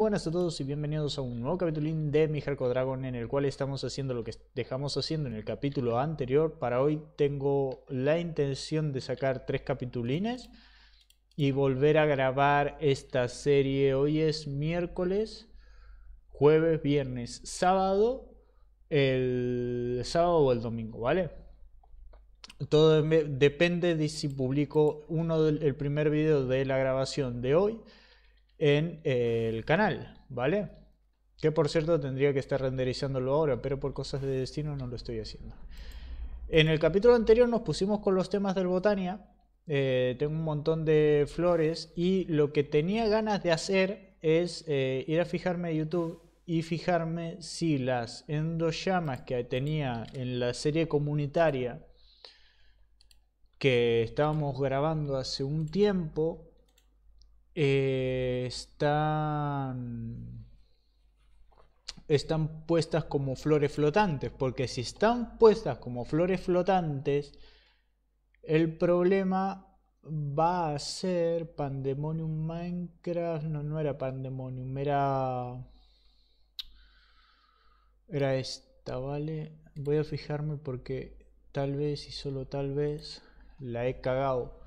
Buenas a todos y bienvenidos a un nuevo capitulín de Mi Herco Dragon en el cual estamos haciendo lo que dejamos haciendo en el capítulo anterior. Para hoy tengo la intención de sacar tres capitulines y volver a grabar esta serie. Hoy es miércoles, jueves, viernes, sábado, el sábado o el domingo, ¿vale? Todo depende de si publico uno del, el primer video de la grabación de hoy en el canal, ¿vale? Que por cierto tendría que estar renderizándolo ahora, pero por cosas de destino no lo estoy haciendo. En el capítulo anterior nos pusimos con los temas del Botania. Eh, tengo un montón de flores y lo que tenía ganas de hacer es eh, ir a fijarme a YouTube y fijarme si las endoyamas que tenía en la serie comunitaria que estábamos grabando hace un tiempo eh, están, están puestas como flores flotantes, porque si están puestas como flores flotantes, el problema va a ser Pandemonium Minecraft, no, no era Pandemonium, era... Era esta, ¿vale? Voy a fijarme porque tal vez y solo tal vez la he cagado.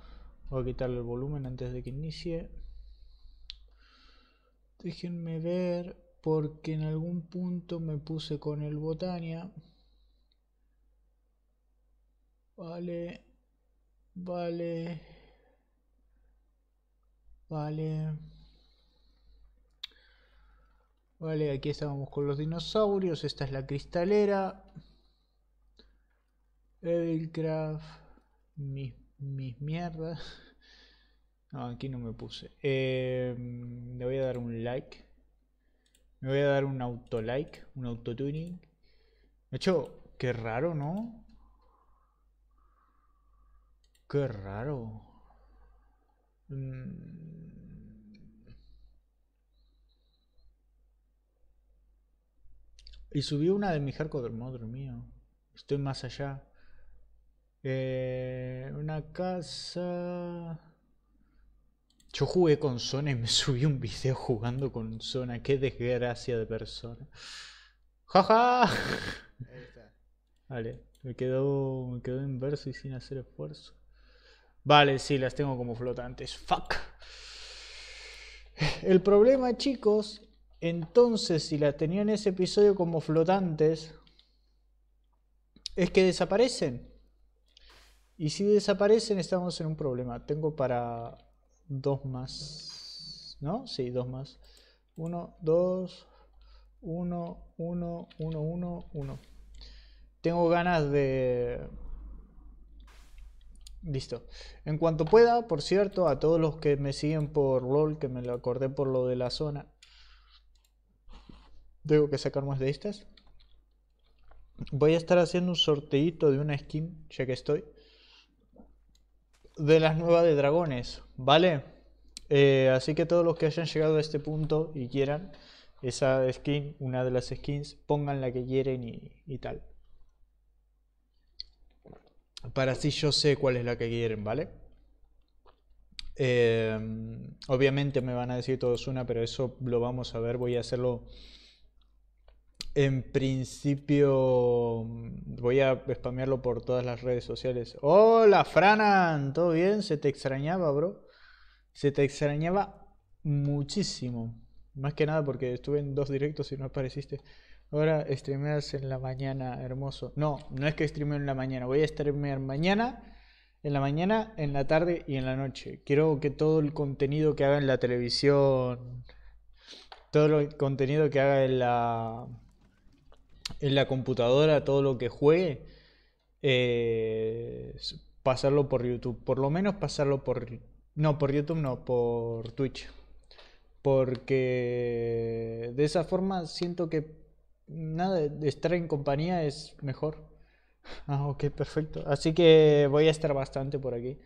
Voy a quitarle el volumen antes de que inicie. Déjenme ver porque en algún punto me puse con el Botania. Vale. Vale. Vale. Vale, aquí estábamos con los dinosaurios. Esta es la cristalera. Evilcraft. Mis, mis mierdas. No, aquí no me puse. Em, le voy a dar un like. Me voy a dar un auto like, un auto tuning. De hecho, qué raro, ¿no? Qué raro. Mm. Y subí una de mis hardcore, madre mío. Estoy más allá. Eh, una casa. Yo jugué con Zona y me subí un video jugando con Zona. Qué desgracia de persona. ¡Jaja! Ja! Vale, me quedó, me quedó inverso y sin hacer esfuerzo. Vale, sí, las tengo como flotantes. ¡Fuck! El problema, chicos, entonces, si las tenía en ese episodio como flotantes, es que desaparecen. Y si desaparecen, estamos en un problema. Tengo para Dos más, ¿no? Sí, dos más. Uno, dos. Uno, uno, uno, uno, uno. Tengo ganas de... Listo. En cuanto pueda, por cierto, a todos los que me siguen por LOL, que me lo acordé por lo de la zona. Tengo que sacar más de estas. Voy a estar haciendo un sorteito de una skin, ya que estoy de las nuevas de dragones, ¿vale? Eh, así que todos los que hayan llegado a este punto y quieran esa skin, una de las skins, pongan la que quieren y, tal. Para así yo sé cuál es la que quieren, ¿vale? Eh, obviamente me van a decir todos una, pero eso lo vamos a ver, voy a hacerlo en principio, mm, voy a spamearlo por todas las redes sociales. Hola, Franan, ¿todo bien? Se te extrañaba, bro. Se te extrañaba muchísimo. Más que nada porque estuve en dos directos y no apareciste. Ahora streameas en la mañana, hermoso. No, no es que streame en la mañana. Voy a streamear mañana, en la mañana, en la tarde y en la noche. Quiero que todo el contenido que haga en la televisión, todo el contenido que haga en la en la computadora todo lo que juegue, eh, pasarlo por YouTube. Por lo menos pasarlo por... No, por YouTube no, por Twitch. Porque de esa forma siento que nada, estar en compañía es mejor. Ah, ok, perfecto. Así que voy a estar bastante por aquí.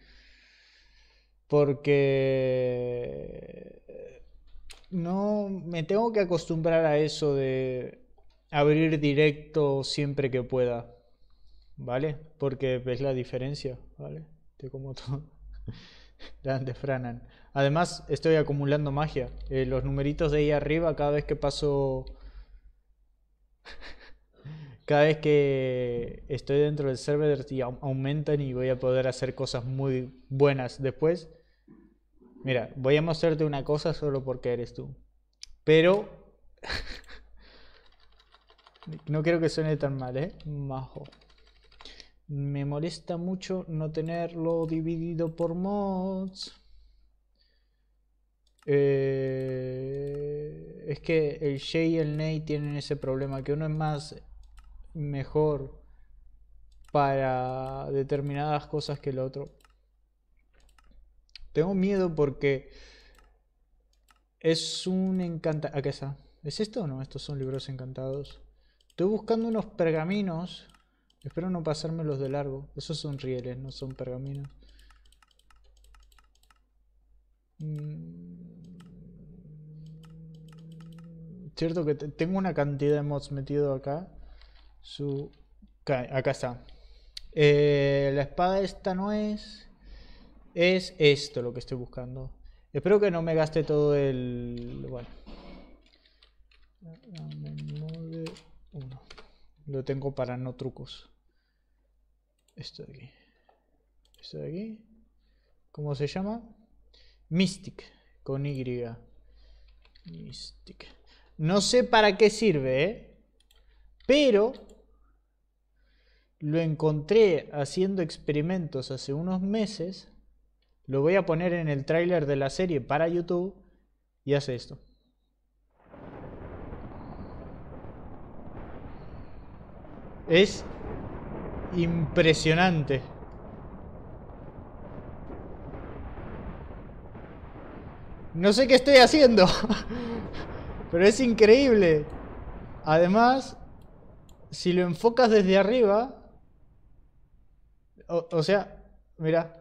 Porque no me tengo que acostumbrar a eso de abrir directo siempre que pueda, ¿vale? Porque ves la diferencia, ¿vale? Te como todo. de Franan. Además, estoy acumulando magia. Eh, los numeritos de ahí arriba, cada vez que paso. cada vez que estoy dentro del server y aumentan y voy a poder hacer cosas muy buenas después. Mira, voy a mostrarte una cosa solo porque eres tú. Pero No quiero que suene tan mal, ¿eh? Majo. Me molesta mucho no tenerlo dividido por mods. Eh, es que el Shea y el Ney tienen ese problema, que uno es más mejor para determinadas cosas que el otro. Tengo miedo porque es un encanta... ¿A está? ¿Es esto o no? Estos son libros encantados. Estoy buscando unos pergaminos. Espero no pasármelos de largo. Esos son rieles, no son pergaminos. Mm. Cierto que tengo una cantidad de mods metido acá. Su... Acá está. Eh, la espada esta no es... Es esto lo que estoy buscando. Espero que no me gaste todo el... Bueno. Lo tengo para no trucos. Esto de aquí. Esto de aquí. ¿Cómo se llama? Mystic. Con Y. Mystic. No sé para qué sirve, ¿eh? Pero lo encontré haciendo experimentos hace unos meses. Lo voy a poner en el tráiler de la serie para YouTube y hace esto. Es impresionante. No sé qué estoy haciendo. Pero es increíble. Además, si lo enfocas desde arriba... O, sea, mira,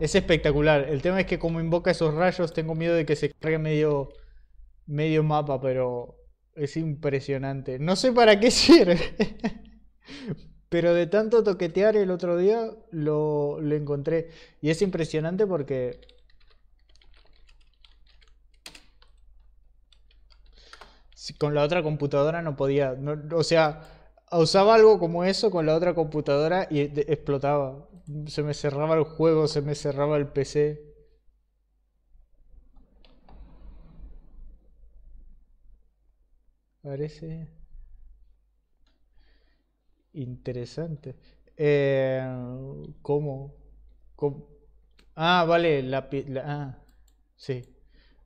Es espectacular. El tema es que como invoca esos rayos, tengo miedo de que se cargue medio, medio mapa, pero es impresionante. No sé para qué sirve. Pero de tanto toquetear el otro día lo, encontré. Y es impresionante porque... Con la otra computadora no podía. o sea, usaba algo como eso con la otra computadora y explotaba se me cerraba el juego, se me cerraba el PC. Parece interesante. Eh, ¿cómo? Ah, vale, la, ah, sí.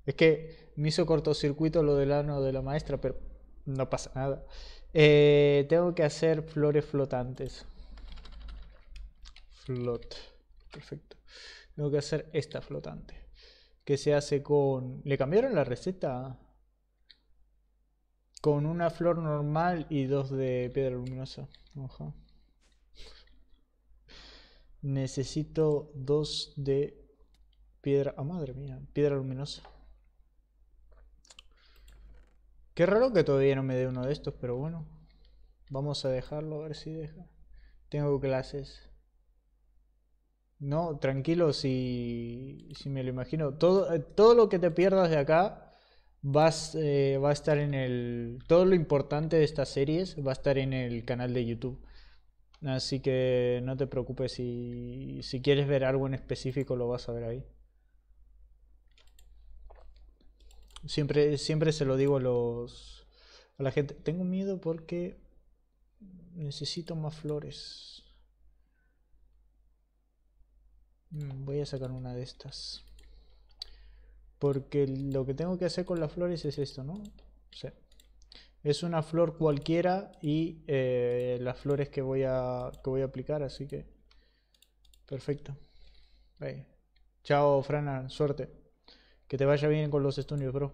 Es que me hizo cortocircuito lo del ano de la maestra, pero no pasa nada. Eh, tengo que hacer flores flotantes. Flot. Perfecto. Tengo que hacer esta flotante. Que se hace con... ¿Le cambiaron la receta? Con una flor normal y dos de piedra luminosa. Ojo. Necesito dos de piedra... ¡Ah, madre mía! Piedra luminosa. Qué raro que todavía no me dé uno de estos, pero bueno. Vamos a dejarlo a ver si deja. Tengo clases. No, tranquilo si, si me lo imagino. Todo, eh, todo lo que te pierdas de acá vas, eh, va a estar en el... Todo lo importante de estas series va a estar en el canal de YouTube. Así que no te preocupes si, si quieres ver algo en específico lo vas a ver ahí. Siempre, siempre se lo digo a los a la gente. Tengo miedo porque necesito más flores. Mm, voy a sacar una de estas. Porque lo que tengo que hacer con las flores es esto, ¿no? Sí. Es una flor cualquiera y eh, las flores que voy, a, que voy a aplicar, así que... Perfecto. Chao, Frana. Suerte. Que te vaya bien con los estudios, bro.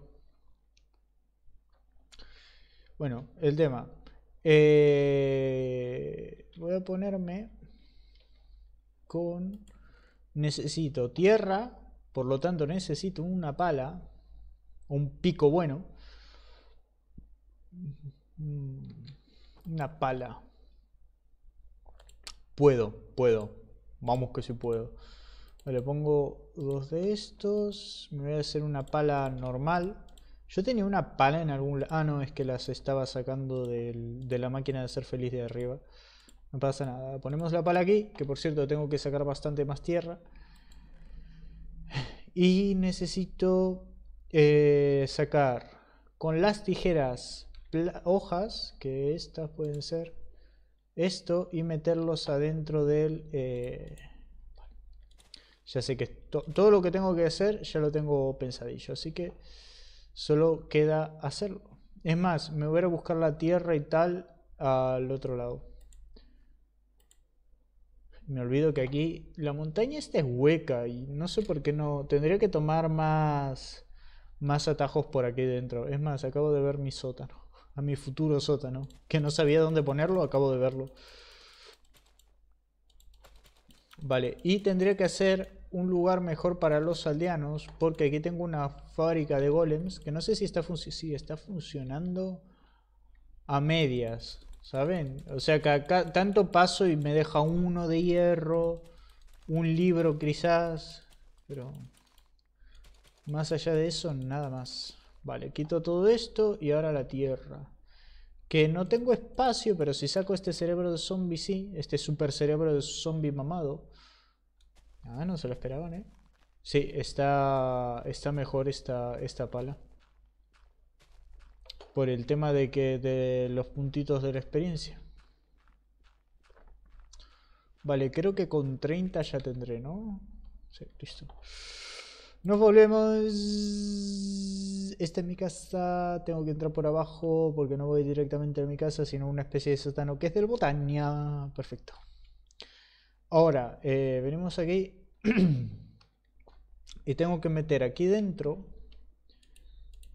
Bueno, el tema. Eh, voy a ponerme con necesito tierra, por lo tanto necesito una pala, un pico bueno. Mm, una pala. Puedo, puedo. Vamos que sí puedo. Le pongo dos de estos. Me voy a hacer una pala normal. Yo tenía una pala en algún... Ah, no, es que las estaba sacando de la máquina de ser feliz de arriba. No pasa nada. Ponemos la pala aquí, que por cierto tengo que sacar bastante más tierra. Y necesito eh, sacar con las tijeras hojas, que estas pueden ser, esto y meterlos adentro del... Eh, ya sé que todo lo que tengo que hacer ya lo tengo pensadillo, así que solo queda hacerlo. Es más, me voy a buscar la tierra y tal al otro lado me olvido que aquí la montaña esta es hueca y no sé por qué no. Tendría que tomar más, más atajos por aquí dentro. Es más, acabo de ver mi sótano, a mi futuro sótano, que no sabía dónde ponerlo, acabo de verlo. Vale, y tendría que hacer un lugar mejor para los aldeanos, porque aquí tengo una fábrica de golems, que no sé si está, está funcionando a medias. ¿saben? O sea que tanto paso y me deja uno de hierro, un libro quizás, pero más allá de eso, nada más. Vale, quito todo esto y ahora la tierra. Que no tengo espacio, pero si saco este cerebro de zombie, sí. Este super cerebro de zombie mamado. Ah, no se lo esperaban, ¿eh? Sí, está, está mejor esta pala por el tema de que de los puntitos de la experiencia. Vale, creo que con 30 ya tendré, ¿no? Sí, listo. Nos volvemos. Esta es mi casa. Tengo que entrar por abajo porque no voy directamente a mi casa, sino una especie de sótano que es del Botania. Perfecto. Ahora, eh, venimos aquí. y tengo que meter aquí dentro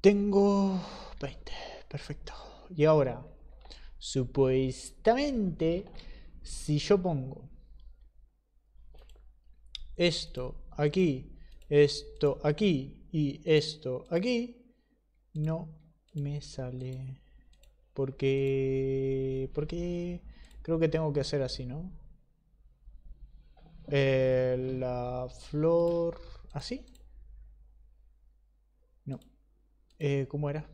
Tengo 20. Perfecto. Y ahora, supuestamente, si yo pongo esto aquí, esto aquí y esto aquí, no me sale. Porque, porque creo que tengo que hacer así, ¿no? Eh, la flor así. Eh, ¿Cómo era?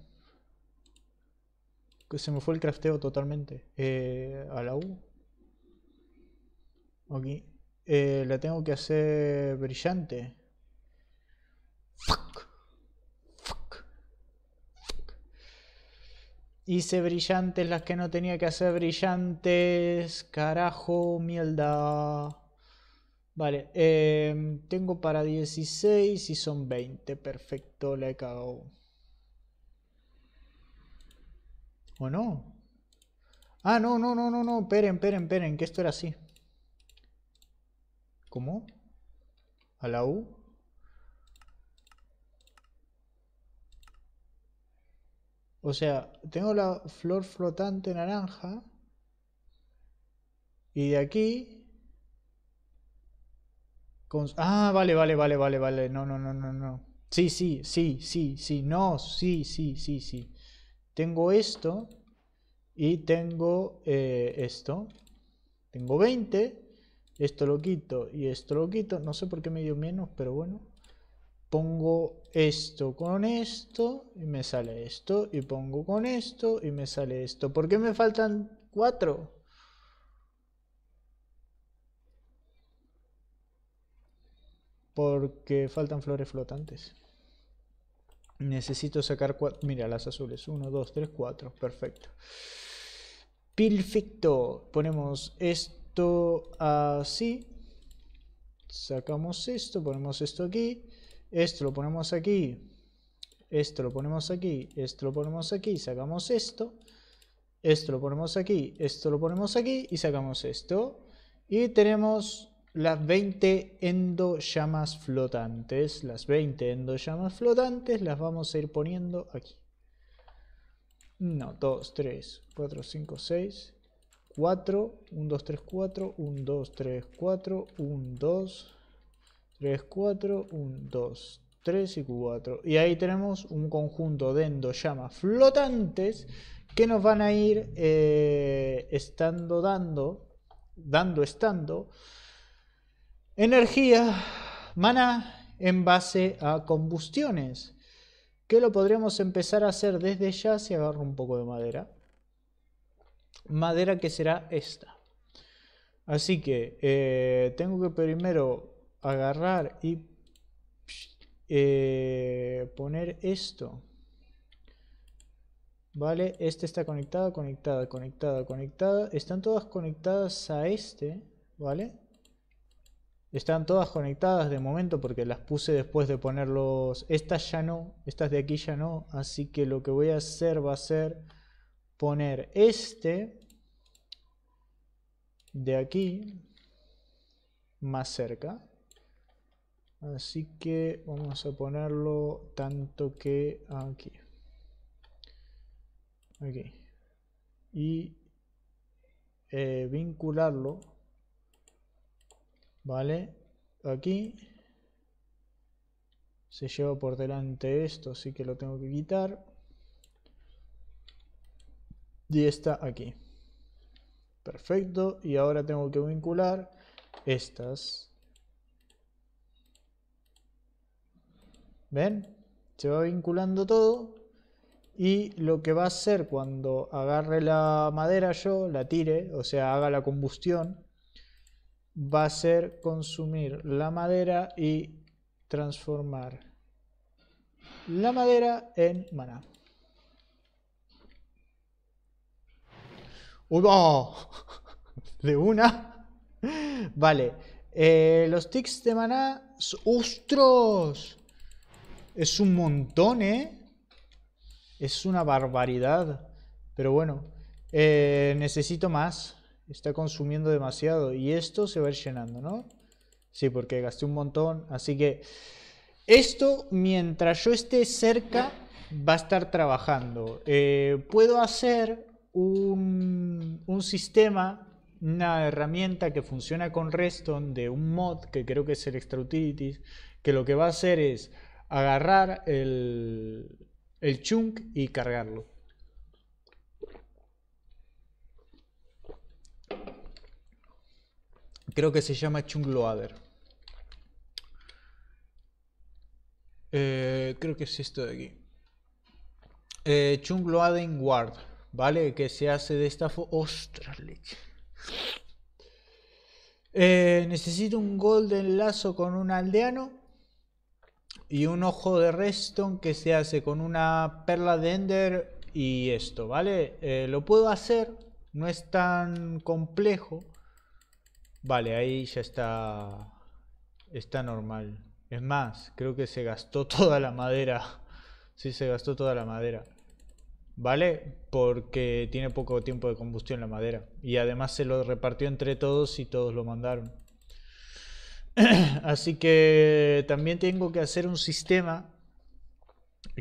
Que se me fue el crafteo totalmente. Eh, a la U. Aquí. Eh, la tengo que hacer brillante. Fuck. Fuck. Fuck. Hice brillantes las que no tenía que hacer brillantes. Carajo, mierda. Vale, eh, tengo para 16 y son 20. Perfecto, la he cagado. ¿O no? Ah, no, no, no, no, no, esperen, esperen, esperen, que esto era así. ¿Cómo? ¿A la U? O sea, tengo la flor flotante naranja. Y de aquí... Ah, vale, vale, vale, vale, vale. No, no, no, no, no. Sí, sí, sí, sí, sí. No, sí, sí, sí, sí. Tengo esto y tengo eh, esto. Tengo 20. Esto lo quito y esto lo quito. No sé por qué me dio menos, pero bueno. Pongo esto con esto y me sale esto. Y pongo con esto y me sale esto. ¿Por qué me faltan 4? Porque faltan flores flotantes. Necesito sacar Mira, las azules. 1, 2, 3, 4. Perfecto. Perfecto. Ponemos esto así. Sacamos esto, ponemos esto aquí. Esto lo ponemos aquí. Esto lo ponemos aquí. Esto lo ponemos aquí. Sacamos esto. Esto lo ponemos aquí. Esto lo ponemos aquí. Y sacamos esto. Y tenemos las 20 llamas flotantes. Las 20 llamas flotantes las vamos a ir poniendo aquí. 1, 2, 3, 4, 5, 6, 4, 1, 2, 3, 4, 1, 2, 3, 4, 1, 2, 3, 4, 1, 2, 3 y 4. Y ahí tenemos un conjunto de llamas flotantes que nos van a ir eh, estando dando, dando estando energía, mana en base a combustiones, que lo podríamos empezar a hacer desde ya si agarro un poco de madera. Madera que será esta. Así que eh, tengo que primero agarrar y eh, poner esto. Vale, este está conectado, conectada, conectada, conectada. Están todas conectadas a este, ¿vale? Están todas conectadas de momento porque las puse después de ponerlos. Estas ya no, estas de aquí ya no. Así que lo que voy a hacer va a ser poner este de aquí más cerca. Así que vamos a ponerlo tanto que aquí. Aquí. Y eh, vincularlo ¿Vale? Aquí se lleva por delante esto, así que lo tengo que quitar. Y está aquí. Perfecto. Y ahora tengo que vincular estas. ¿Ven? Se va vinculando todo. Y lo que va a hacer cuando agarre la madera yo, la tire, o sea, haga la combustión, va a ser consumir la madera y transformar la madera en maná. ¡Uy! De una. Vale. Eh, los tics de maná. ¡Ostros! Es un montón, ¿eh? Es una barbaridad. Pero bueno. Eh, necesito más está consumiendo demasiado y esto se va a ir llenando, ¿no? Sí, porque gasté un montón, así que esto mientras yo esté cerca va a estar trabajando. Eh, puedo hacer un, sistema, una herramienta que funciona con Reston de un mod que creo que es el Extra Utilities, que lo que va a hacer es agarrar el chunk y cargarlo. Creo que se llama Chungloader. Eh, creo que es esto de aquí. Eh, ward. Guard, ¿vale? Que se hace de esta forma. ¡Ostras, leche! Eh, necesito un golden lazo con un aldeano y un ojo de redstone que se hace con una perla de ender y esto, ¿vale? Eh, lo puedo hacer, no es tan complejo, Vale, ahí ya está, está normal. Es más, creo que se gastó toda la madera. Sí, se gastó toda la madera. ¿Vale? Porque tiene poco tiempo de combustión la madera. Y además se lo repartió entre todos y todos lo mandaron. Así que también tengo que hacer un sistema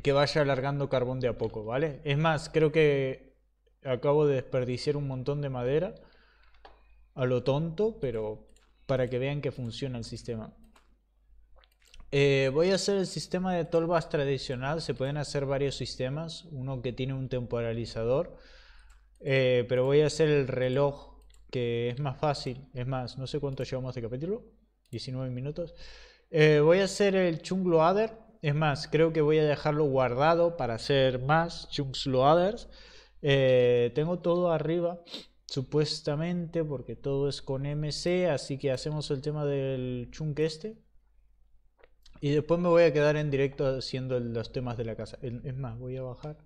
que vaya alargando carbón de a poco, ¿vale? Es más, creo que acabo de desperdiciar un montón de madera a lo tonto, pero para que vean que funciona el sistema. Eh, voy a hacer el sistema de tolvas tradicional, se pueden hacer varios sistemas, uno que tiene un temporalizador, eh, pero voy a hacer el reloj, que es más fácil, es más, no sé cuánto llevamos de capítulo, 19 minutos. Eh, voy a hacer el chungloader. es más, creo que voy a dejarlo guardado para hacer más junglo tengo todo arriba, Supuestamente, porque todo es con MC, así que hacemos el tema del chunk este. Y después me voy a quedar en directo haciendo los temas de la casa. Es más, voy a bajar.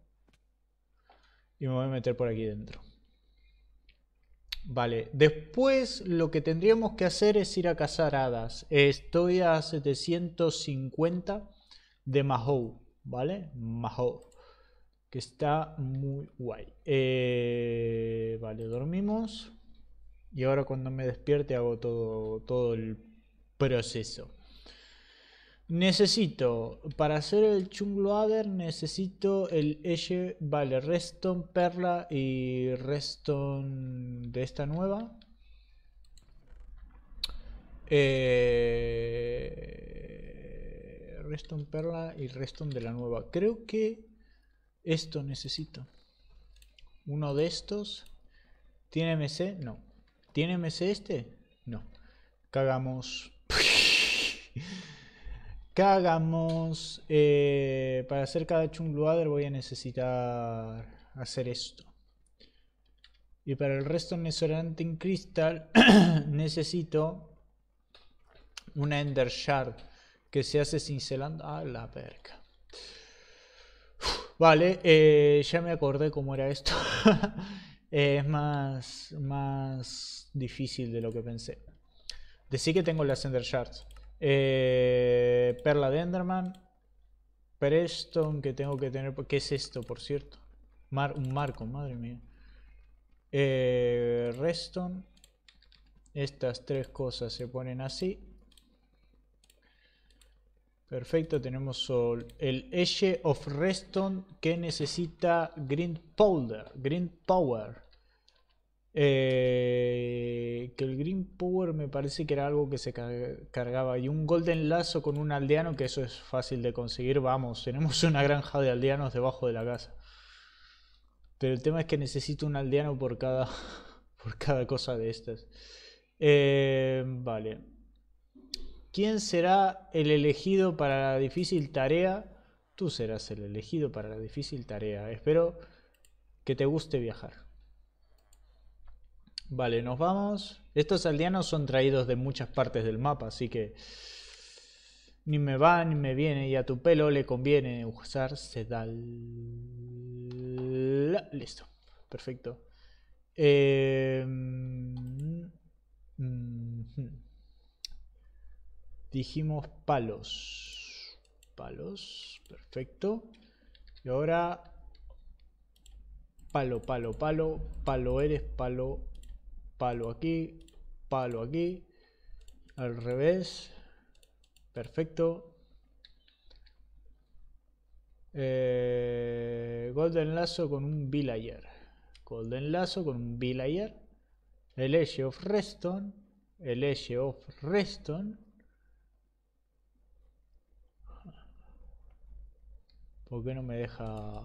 Y me voy a meter por aquí dentro. Vale, después lo que tendríamos que hacer es ir a cazar hadas. Estoy a 750 de Mahou, ¿vale? Mahou que está muy guay. Eh, vale, dormimos. Y ahora cuando me despierte hago todo, todo el proceso. Necesito, para hacer el Chungloader, necesito el Eje, vale, Reston Perla y Reston de esta nueva. Eh, reston Perla y Reston de la nueva. Creo que esto necesito. Uno de estos. ¿Tiene MC? No. ¿Tiene MC este? No. Cagamos. Cagamos. Eh, para hacer cada loader voy a necesitar hacer esto. Y para el resto en Crystal necesito una Ender Shard que se hace cincelando. a ah, la perca. Vale, eh, ya me acordé cómo era esto. Eh, es más, más difícil de lo que pensé. Decí que tengo las Ender Shards. Eh, Perla de Enderman. Preston que tengo que tener... ¿Qué es esto, por cierto? un marco, madre mía. Reston. Estas tres cosas se ponen así. Perfecto, tenemos el Edge of Reston que necesita Green Powder, Green Power. Eh, que el Green Power me parece que era algo que se cargaba. Y un Golden Lazo con un aldeano, que eso es fácil de conseguir. Vamos, tenemos una granja de aldeanos debajo de la casa. Pero el tema es que necesito un aldeano por cada, por cada cosa de estas. Eh, vale. ¿Quién será el elegido para la difícil tarea? Tú serás el elegido para la difícil tarea. Espero que te guste viajar. Vale, nos vamos. Estos aldeanos son traídos de muchas partes del mapa, así que ni me va ni me viene. Y a tu pelo le conviene usar sedal. Listo, perfecto. Eh... Mm, mm, mm dijimos palos. Palos, perfecto. Y ahora palo, palo, palo, palo eres, palo, palo aquí, palo aquí, al revés, perfecto. Eh, golden lazo con un villager, golden lazo con un villager, el edge of reston, el edge of reston, ¿Por qué no me deja...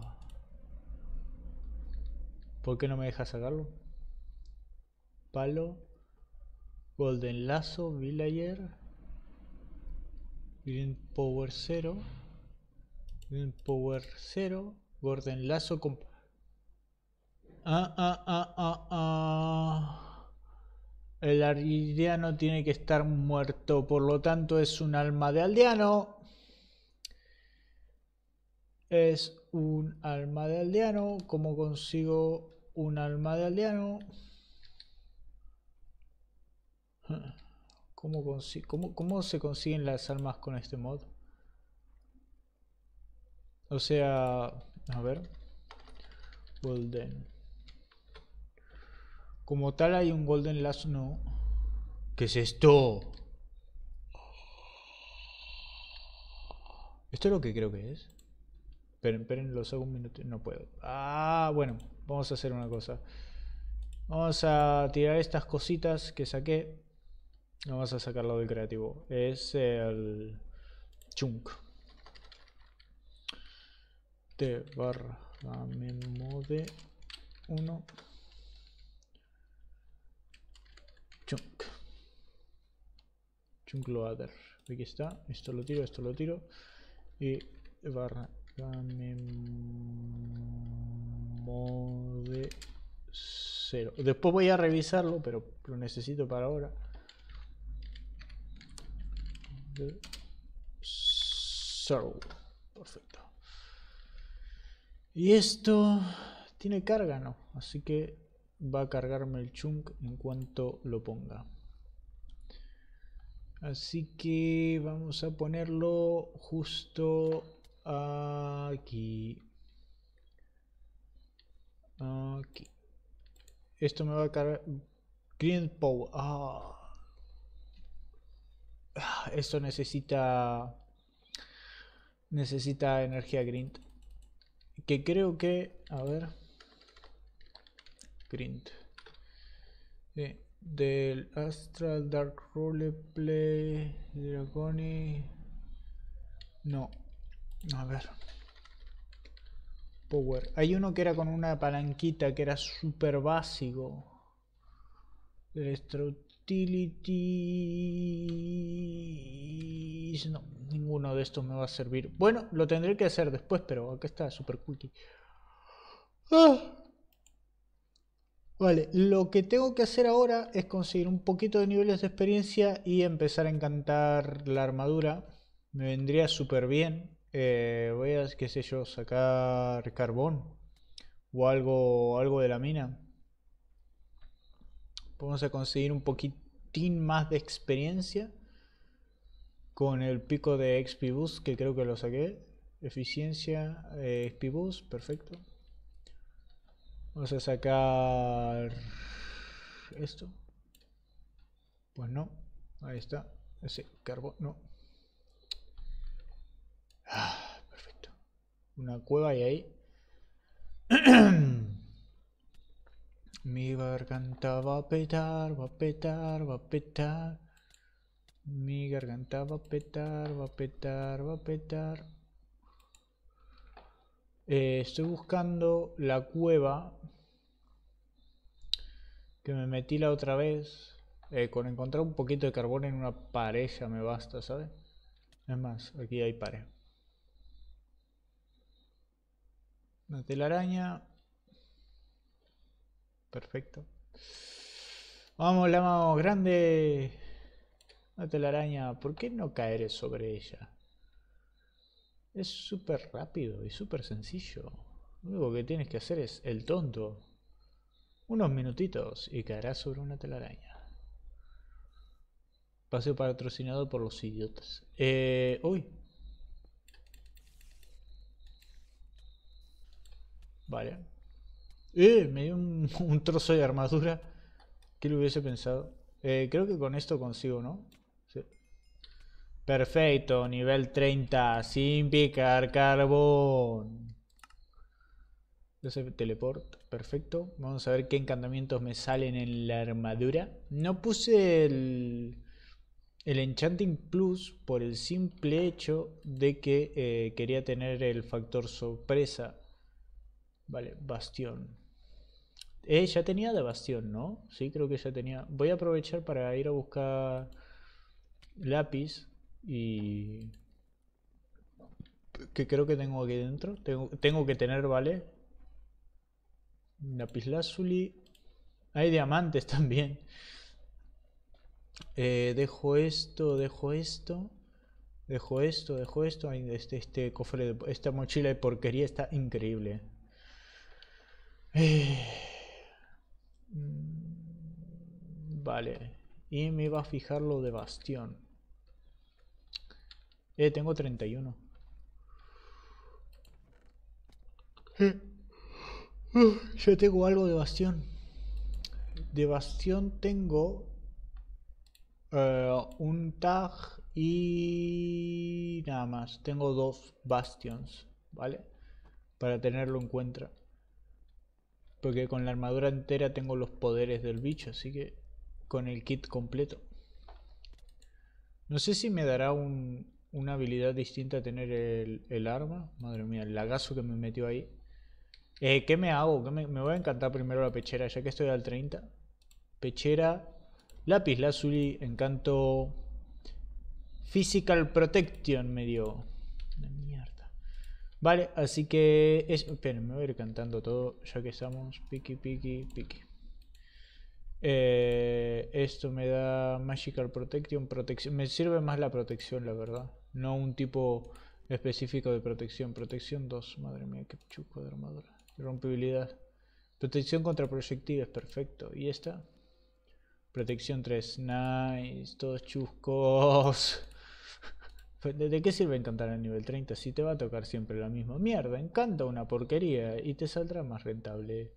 ¿Por qué no me deja sacarlo? Palo. Golden Lazo, Villager. Green Power 0. Green Power 0. Golden Lazo con... Ah, ah, ah, ah, ah. El aldeano tiene que estar muerto, por lo tanto es un alma de aldeano es un alma de aldeano. ¿Cómo consigo un alma de aldeano? ¿Cómo, cómo, se consiguen las armas con este mod? O sea, a ver. Golden. Como tal hay un Golden las no. ¿Qué es esto? ¿Esto es lo que creo que es? Esperen, esperen, los hago un minuto. No puedo. Ah, bueno, vamos a hacer una cosa. Vamos a tirar estas cositas que saqué. Vamos a sacarlo del creativo. Es el chunk. T barra memo de 1. Chunk. Chunk loader. Aquí está. Esto lo tiro, esto lo tiro. Y barra de 0. Después voy a revisarlo, pero lo necesito para ahora. Perfecto. Y esto tiene carga, ¿no? Así que va a cargarme el chunk en cuanto lo ponga. Así que vamos a ponerlo justo aquí. Aquí. Esto me va a cargar. Green Power. Ah. Ah, esto necesita. Necesita energía green. Que creo que. A ver. Green. Del Astral Dark Roleplay. Dragoni. No. A ver. Power. Hay uno que era con una palanquita que era súper básico. Utility. No, ninguno de estos me va a servir. Bueno, lo tendré que hacer después, pero acá está, super cookie. Ah. Vale, lo que tengo que hacer ahora es conseguir un poquito de niveles de experiencia y empezar a encantar la armadura. Me vendría súper bien. Eh, voy a, qué sé yo, sacar carbón o algo, algo de la mina. Vamos a conseguir un poquitín más de experiencia con el pico de XP Boost que creo que lo saqué. Eficiencia, eh, XP Boost, perfecto. Vamos a sacar esto. Pues no, ahí está. Ese carbón, no. una cueva y ahí... Mi garganta va a petar, va a petar, va a petar. Mi garganta va a petar, va a petar, va a petar. Eh, estoy buscando la cueva que me metí la otra vez. Eh, con encontrar un poquito de carbón en una pareja me basta, ¿sabes? Es más, aquí hay pareja Una telaraña. Perfecto. Vamos, la vamos, grande. Una telaraña. ¿Por qué no caer sobre ella? Es súper rápido y súper sencillo. Lo único que tienes que hacer es el tonto. Unos minutitos y caerás sobre una telaraña. Paseo patrocinado por los idiotas. Eh, uy, Vale. Eh, me dio un, trozo de armadura. ¿Qué lo hubiese pensado? Eh, creo que con esto consigo, ¿no? Perfecto, nivel 30, sin picar carbón. teleport, perfecto. Vamos a ver qué encantamientos me salen en la armadura. No puse el, el Enchanting Plus por el simple hecho de que eh, quería tener el factor sorpresa Vale, bastión. Eh, ya tenía de bastión, ¿no? Sí, creo que ya tenía. Voy a aprovechar para ir a buscar lápiz y... Que creo que tengo aquí dentro. Tengo, que tener, ¿vale? Lápiz lazuli. Hay diamantes también. Eh, dejo esto, dejo esto. Dejo esto, dejo esto. Este, este cofre, de, esta mochila de porquería está increíble. Eh, mm, vale. Y me iba a fijar lo de bastión. Eh, tengo 31. Eh, yo tengo algo de bastión. De bastión tengo eh, un tag y nada más. Tengo dos bastions, ¿vale? Para tenerlo en cuenta. Porque con la armadura entera tengo los poderes del bicho, así que con el kit completo. No sé si me dará una habilidad distinta a tener el, arma. Madre mía, el lagazo que me metió ahí. Eh, ¿Qué me hago? me, voy a encantar primero la pechera, ya que estoy al 30. Pechera, lápiz lazuli, encanto... Physical Protection me dio. Vale, así que... Es... me voy a ir cantando todo ya que estamos. Piki, piki, piki. Eh, esto me da Magical Protection. protección me sirve más la protección, la verdad. No un tipo específico de protección. Protección 2. Madre mía, qué chuco de armadura. Rompibilidad. Protección contra proyectiles, perfecto. ¿Y esta? Protección 3. Nice, todos chuscos. ¿De qué sirve encantar al nivel 30 si te va a tocar siempre la misma mierda? Encanta una porquería y te saldrá más rentable.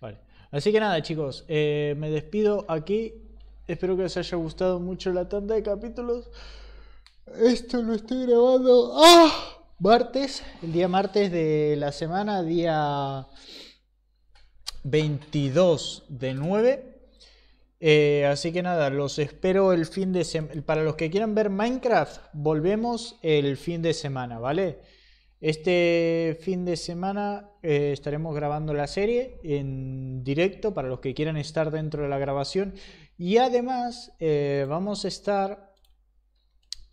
Vale. Así que nada, chicos. Eh, me despido aquí. Espero que os haya gustado mucho la tanda de capítulos. Esto lo estoy grabando. ¡Ah! Martes, el día martes de la semana, día 22 de 9. Eh, así que nada, los espero el fin de semana. Para los que quieran ver Minecraft, volvemos el fin de semana, ¿vale? Este fin de semana eh, estaremos grabando la serie en directo para los que quieran estar dentro de la grabación. Y además eh, vamos a estar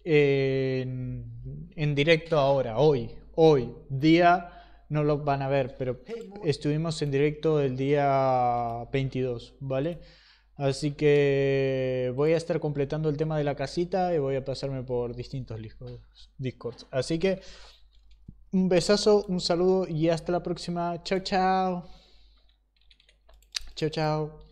en, en directo ahora, hoy. Hoy, día no lo van a ver, pero estuvimos en directo el día 22, ¿vale? Así que voy a estar completando el tema de la casita y voy a pasarme por distintos discords. Así que un besazo, un saludo y hasta la próxima. Chao, chao. Chao, chao.